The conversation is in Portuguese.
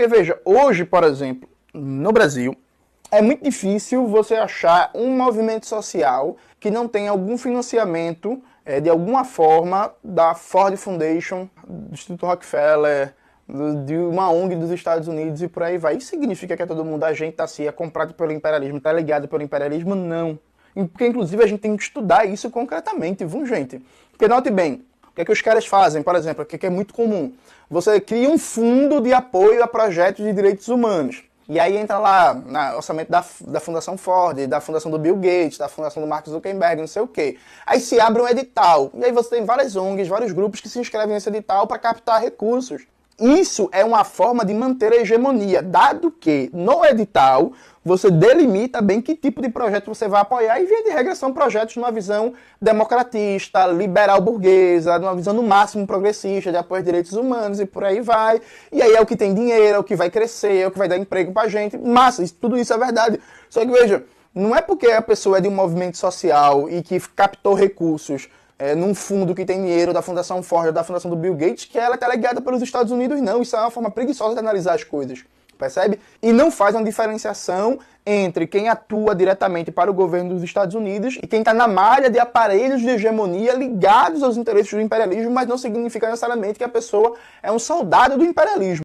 Porque veja, hoje, por exemplo, no Brasil, é muito difícil você achar um movimento social que não tenha algum financiamento é, de alguma forma da Ford Foundation, do Instituto Rockefeller, de uma ONG dos Estados Unidos e por aí vai. Isso significa que é todo mundo a gente agente, é comprado pelo imperialismo, está ligado pelo imperialismo? Não. Porque, inclusive, a gente tem que estudar isso concretamente, viu, gente? Porque, note bem, o que é que os caras fazem, por exemplo, o é que é muito comum? Você cria um fundo de apoio a projetos de direitos humanos. E aí entra lá no orçamento da, da Fundação Ford, da Fundação do Bill Gates, da Fundação do Mark Zuckerberg, não sei o quê. Aí se abre um edital. E aí você tem várias ONGs, vários grupos que se inscrevem nesse edital para captar recursos. Isso é uma forma de manter a hegemonia, dado que no edital você delimita bem que tipo de projeto você vai apoiar e via de regra são projetos numa visão democratista, liberal burguesa, numa visão no máximo progressista, de apoio aos direitos humanos e por aí vai. E aí é o que tem dinheiro, é o que vai crescer, é o que vai dar emprego pra gente. Massa, isso, tudo isso é verdade. Só que veja, não é porque a pessoa é de um movimento social e que captou recursos é, num fundo que tem dinheiro da Fundação Ford, da Fundação do Bill Gates, que ela é está ligada pelos Estados Unidos, não. Isso é uma forma preguiçosa de analisar as coisas, percebe? E não faz uma diferenciação entre quem atua diretamente para o governo dos Estados Unidos e quem está na malha de aparelhos de hegemonia ligados aos interesses do imperialismo, mas não significa necessariamente que a pessoa é um soldado do imperialismo.